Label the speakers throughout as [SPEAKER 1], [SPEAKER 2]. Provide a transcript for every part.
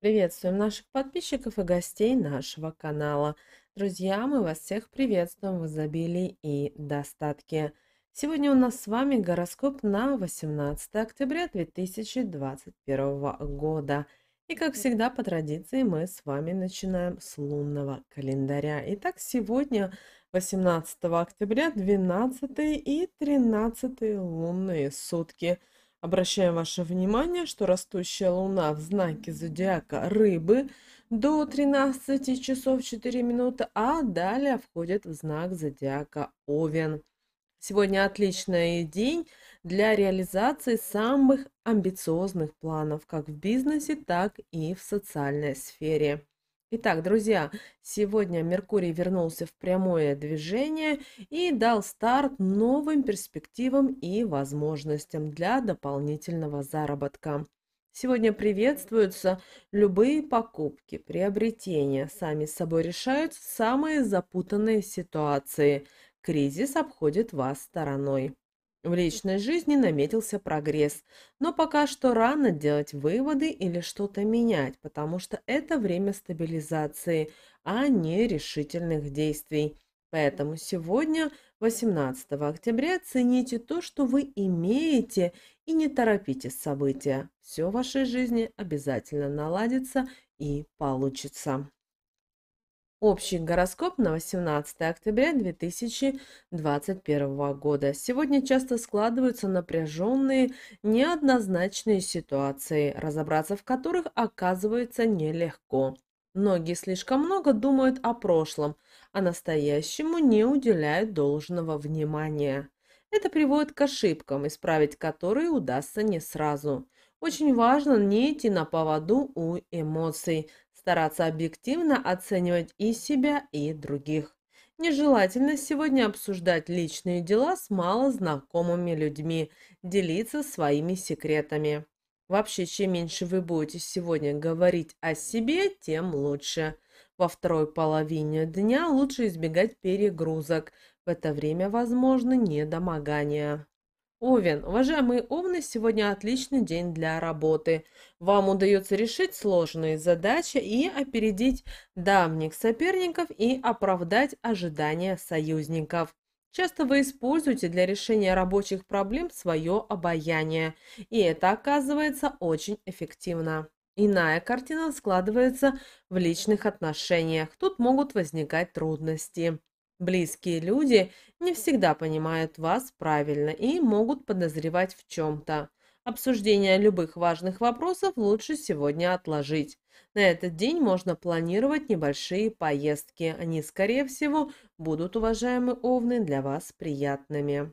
[SPEAKER 1] Приветствуем наших подписчиков и гостей нашего канала. Друзья, мы вас всех приветствуем в изобилии и достатке. Сегодня у нас с вами гороскоп на 18 октября 2021 года. И как всегда по традиции мы с вами начинаем с лунного календаря. Итак, сегодня 18 октября 12 и 13 лунные сутки – Обращаем ваше внимание, что растущая луна в знаке зодиака рыбы до 13 часов 4 минуты, а далее входит в знак зодиака Овен. Сегодня отличный день для реализации самых амбициозных планов как в бизнесе, так и в социальной сфере. Итак, друзья, сегодня Меркурий вернулся в прямое движение и дал старт новым перспективам и возможностям для дополнительного заработка. Сегодня приветствуются любые покупки, приобретения. Сами с собой решают самые запутанные ситуации. Кризис обходит вас стороной. В личной жизни наметился прогресс, но пока что рано делать выводы или что-то менять, потому что это время стабилизации, а не решительных действий. Поэтому сегодня, 18 октября, цените то, что вы имеете, и не торопите события. Все в вашей жизни обязательно наладится и получится. Общий гороскоп на 18 октября 2021 года. Сегодня часто складываются напряженные, неоднозначные ситуации, разобраться в которых оказывается нелегко. Многие слишком много думают о прошлом, а настоящему не уделяют должного внимания. Это приводит к ошибкам, исправить которые удастся не сразу. Очень важно не идти на поводу у эмоций, стараться объективно оценивать и себя, и других. Нежелательно сегодня обсуждать личные дела с малознакомыми людьми, делиться своими секретами. Вообще, чем меньше вы будете сегодня говорить о себе, тем лучше. Во второй половине дня лучше избегать перегрузок. В это время возможно недомогание. Овен. Уважаемые Овны, сегодня отличный день для работы. Вам удается решить сложные задачи и опередить давних соперников и оправдать ожидания союзников. Часто вы используете для решения рабочих проблем свое обаяние, и это оказывается очень эффективно. Иная картина складывается в личных отношениях. Тут могут возникать трудности. Близкие люди не всегда понимают вас правильно и могут подозревать в чем-то. Обсуждение любых важных вопросов лучше сегодня отложить. На этот день можно планировать небольшие поездки. Они, скорее всего, будут, уважаемые овны, для вас приятными.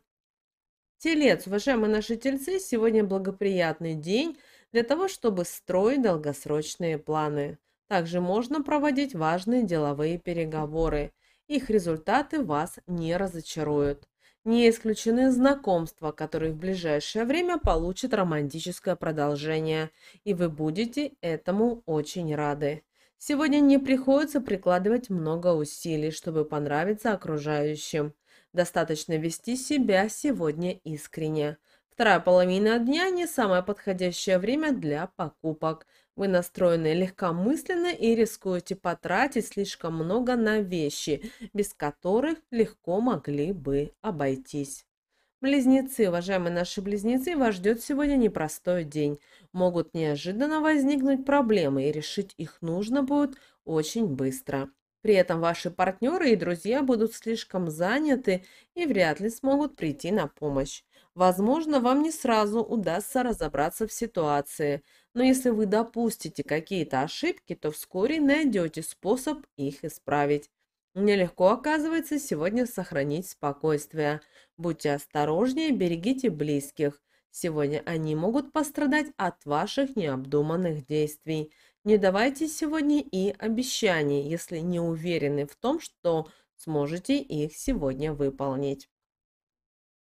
[SPEAKER 1] Телец, уважаемые наши тельцы, сегодня благоприятный день для того, чтобы строить долгосрочные планы. Также можно проводить важные деловые переговоры – их результаты вас не разочаруют. Не исключены знакомства, которые в ближайшее время получат романтическое продолжение, и вы будете этому очень рады. Сегодня не приходится прикладывать много усилий, чтобы понравиться окружающим. Достаточно вести себя сегодня искренне. Вторая половина дня не самое подходящее время для покупок. Вы настроены легкомысленно и рискуете потратить слишком много на вещи, без которых легко могли бы обойтись. Близнецы, уважаемые наши близнецы, вас ждет сегодня непростой день. Могут неожиданно возникнуть проблемы, и решить их нужно будет очень быстро. При этом ваши партнеры и друзья будут слишком заняты и вряд ли смогут прийти на помощь. Возможно, вам не сразу удастся разобраться в ситуации, но если вы допустите какие-то ошибки, то вскоре найдете способ их исправить. Мне легко оказывается, сегодня сохранить спокойствие. Будьте осторожнее, берегите близких. Сегодня они могут пострадать от ваших необдуманных действий. Не давайте сегодня и обещаний, если не уверены в том, что сможете их сегодня выполнить.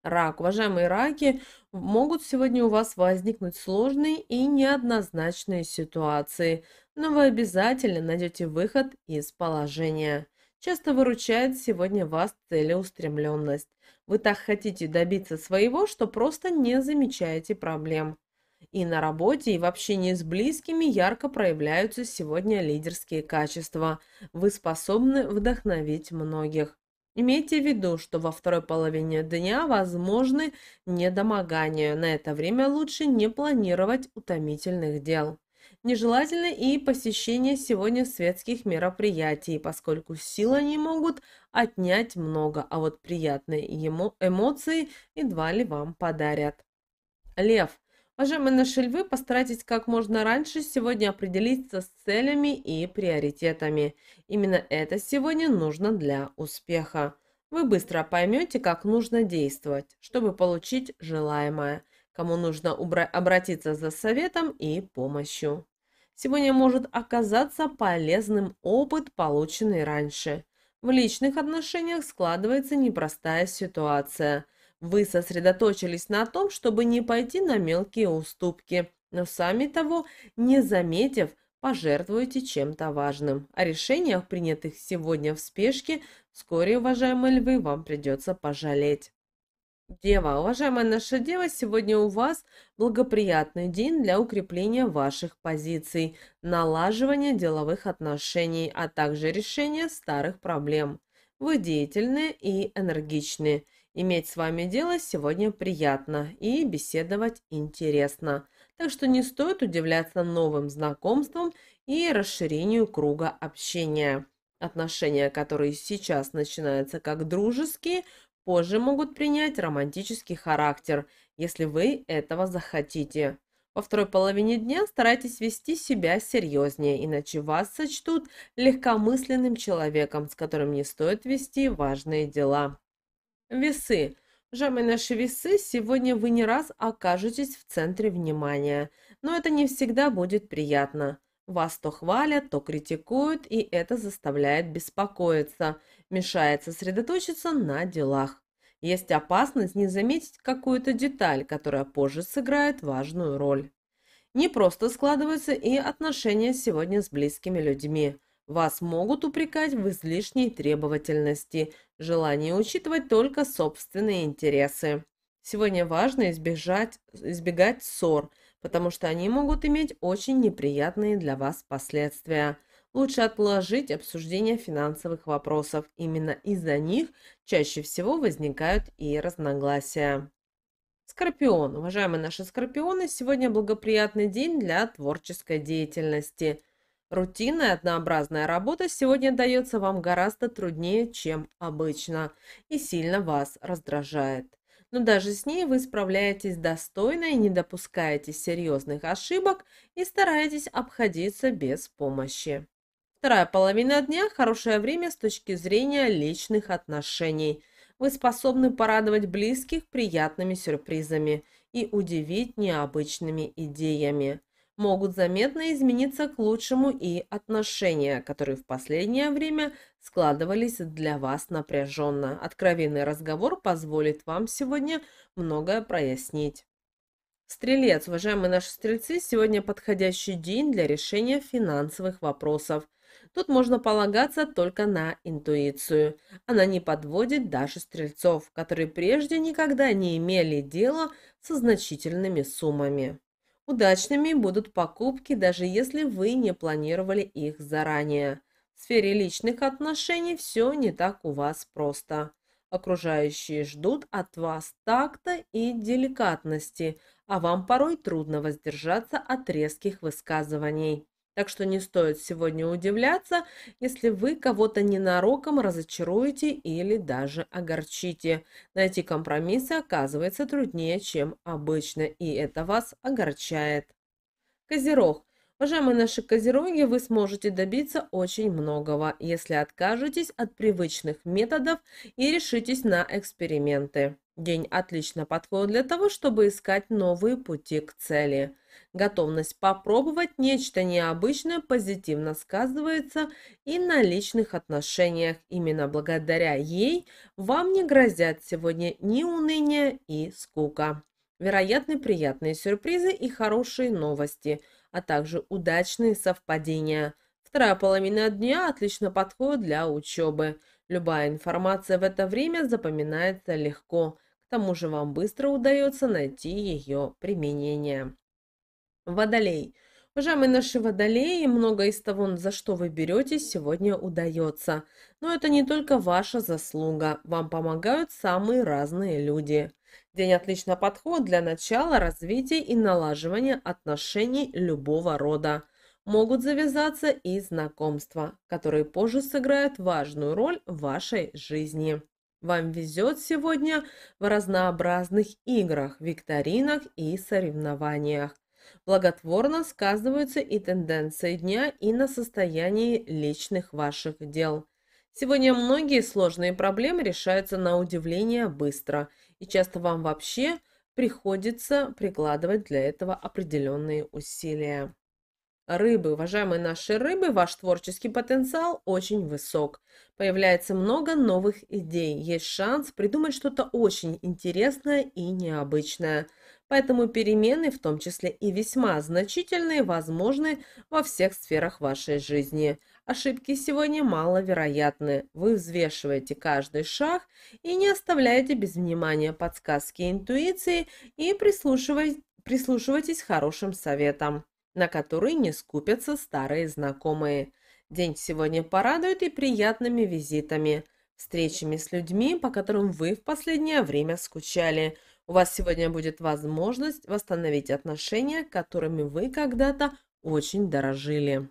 [SPEAKER 1] Рак. Уважаемые раки, могут сегодня у вас возникнуть сложные и неоднозначные ситуации, но вы обязательно найдете выход из положения. Часто выручает сегодня вас целеустремленность. Вы так хотите добиться своего, что просто не замечаете проблем. И на работе, и в общении с близкими ярко проявляются сегодня лидерские качества. Вы способны вдохновить многих. Имейте в виду, что во второй половине дня возможны недомогания. На это время лучше не планировать утомительных дел. Нежелательно и посещение сегодня светских мероприятий, поскольку силы не могут отнять много, а вот приятные эмоции едва ли вам подарят. Лев. Нажимы шельвы постарайтесь как можно раньше сегодня определиться с целями и приоритетами. Именно это сегодня нужно для успеха. Вы быстро поймете, как нужно действовать, чтобы получить желаемое, кому нужно обратиться за советом и помощью. Сегодня может оказаться полезным опыт, полученный раньше. В личных отношениях складывается непростая ситуация – вы сосредоточились на том, чтобы не пойти на мелкие уступки, но сами того, не заметив, пожертвуете чем-то важным. О решениях, принятых сегодня в спешке, вскоре, уважаемые львы, вам придется пожалеть. Дева, уважаемая наша дева, сегодня у вас благоприятный день для укрепления ваших позиций, налаживания деловых отношений, а также решения старых проблем. Вы деятельны и энергичны. Иметь с вами дело сегодня приятно и беседовать интересно, так что не стоит удивляться новым знакомствам и расширению круга общения. Отношения, которые сейчас начинаются как дружеские, позже могут принять романтический характер, если вы этого захотите. Во второй половине дня старайтесь вести себя серьезнее, иначе вас сочтут легкомысленным человеком, с которым не стоит вести важные дела. Весы. Уважаемые наши весы, сегодня вы не раз окажетесь в центре внимания, но это не всегда будет приятно. Вас то хвалят, то критикуют, и это заставляет беспокоиться, мешает сосредоточиться на делах. Есть опасность не заметить какую-то деталь, которая позже сыграет важную роль. Не просто складываются и отношения сегодня с близкими людьми. Вас могут упрекать в излишней требовательности, желании учитывать только собственные интересы. Сегодня важно избежать, избегать ссор, потому что они могут иметь очень неприятные для вас последствия. Лучше отложить обсуждение финансовых вопросов. Именно из-за них чаще всего возникают и разногласия. Скорпион. Уважаемые наши скорпионы, сегодня благоприятный день для творческой деятельности – Рутинная однообразная работа сегодня дается вам гораздо труднее, чем обычно, и сильно вас раздражает. Но даже с ней вы справляетесь достойно и не допускаете серьезных ошибок и стараетесь обходиться без помощи. Вторая половина дня – хорошее время с точки зрения личных отношений. Вы способны порадовать близких приятными сюрпризами и удивить необычными идеями могут заметно измениться к лучшему и отношения, которые в последнее время складывались для вас напряженно. Откровенный разговор позволит вам сегодня многое прояснить. Стрелец, уважаемые наши стрельцы, сегодня подходящий день для решения финансовых вопросов. Тут можно полагаться только на интуицию. Она не подводит даже стрельцов, которые прежде никогда не имели дела со значительными суммами. Удачными будут покупки, даже если вы не планировали их заранее. В сфере личных отношений все не так у вас просто. Окружающие ждут от вас такта и деликатности, а вам порой трудно воздержаться от резких высказываний. Так что не стоит сегодня удивляться, если вы кого-то ненароком разочаруете или даже огорчите. Найти компромиссы оказывается труднее, чем обычно, и это вас огорчает. Козерог. Уважаемые наши козероги, вы сможете добиться очень многого, если откажетесь от привычных методов и решитесь на эксперименты. День отлично подходит для того, чтобы искать новые пути к цели. Готовность попробовать нечто необычное позитивно сказывается и на личных отношениях. Именно благодаря ей вам не грозят сегодня ни уныние и скука. Вероятны приятные сюрпризы и хорошие новости – а также удачные совпадения. Вторая половина дня отлично подходит для учебы. Любая информация в это время запоминается легко. К тому же вам быстро удается найти ее применение. Водолей. Уважаемые наши водолеи, многое из того, за что вы беретесь, сегодня удается. Но это не только ваша заслуга. Вам помогают самые разные люди. День отлично подход для начала развития и налаживания отношений любого рода. Могут завязаться и знакомства, которые позже сыграют важную роль в вашей жизни. Вам везет сегодня в разнообразных играх, викторинах и соревнованиях. Благотворно сказываются и тенденции дня, и на состоянии личных ваших дел. Сегодня многие сложные проблемы решаются на удивление быстро – и часто вам вообще приходится прикладывать для этого определенные усилия. Рыбы, уважаемые наши рыбы, ваш творческий потенциал очень высок. Появляется много новых идей, есть шанс придумать что-то очень интересное и необычное. Поэтому перемены, в том числе и весьма значительные, возможны во всех сферах вашей жизни – Ошибки сегодня маловероятны. Вы взвешиваете каждый шаг и не оставляете без внимания подсказки интуиции и прислушивайтесь к хорошим советам, на которые не скупятся старые знакомые. День сегодня порадует и приятными визитами, встречами с людьми, по которым вы в последнее время скучали. У вас сегодня будет возможность восстановить отношения, которыми вы когда-то очень дорожили.